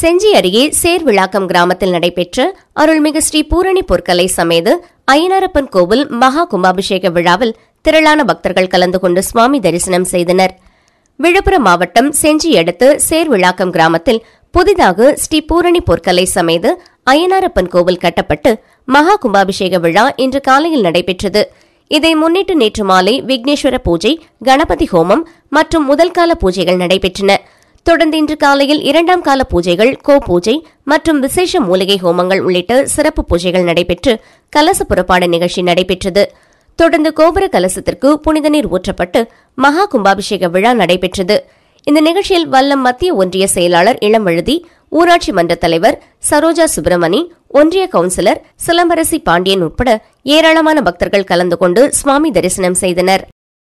செஞ்சி அருகே சேர்விளாக்கம் கிராமத்தில் நடைபெற்ற அருள்மிகு ஸ்ரீ பூரணி பொற்கலை சமேது ஐயனரப்பன் கோவில் மகா கும்பாபிஷேக விழாவில் திரளான பக்தர்கள் கலந்து கொண்டு சுவாமி தரிசனம் செய்தனர் விழுப்புரம் மாவட்டம் செஞ்சி அடுத்து சேர்விளாக்கம் கிராமத்தில் புதிதாக ஸ்ரீ பூரணி பொற்கலை சமேது அய்யனாரப்பன் கோவில் கட்டப்பட்டு மகா கும்பாபிஷேக விழா இன்று காலையில் நடைபெற்றது இதை முன்னிட்டு நேற்று மாலை விக்னேஸ்வர பூஜை கணபதி ஹோமம் மற்றும் முதல்கால பூஜைகள் நடைபெற்றன தொடர்ந்து இன்று காலையில் இரண்டாம் கால பூஜைகள் கோ பூஜை மற்றும் விசேஷ மூலிகை ஹோமங்கள் உள்ளிட்ட சிறப்பு பூஜைகள் நடைபெற்று கலச புறப்பாடு நிகழ்ச்சி நடைபெற்றது தொடர்ந்து கோபுர கலசத்திற்கு புனித நீர் ஊற்றப்பட்டு மகா கும்பாபிஷேக விழா நடைபெற்றது இந்த நிகழ்ச்சியில் வல்லம் மத்திய ஒன்றிய செயலாளர் இளம்வழுதி ஊராட்சி மன்ற தலைவர் சரோஜா சுப்பிரமணி ஒன்றிய கவுன்சிலர் சிலம்பரசி பாண்டியன் உட்பட ஏராளமான பக்தர்கள் கலந்து கொண்டு சுவாமி தரிசனம் செய்தனர்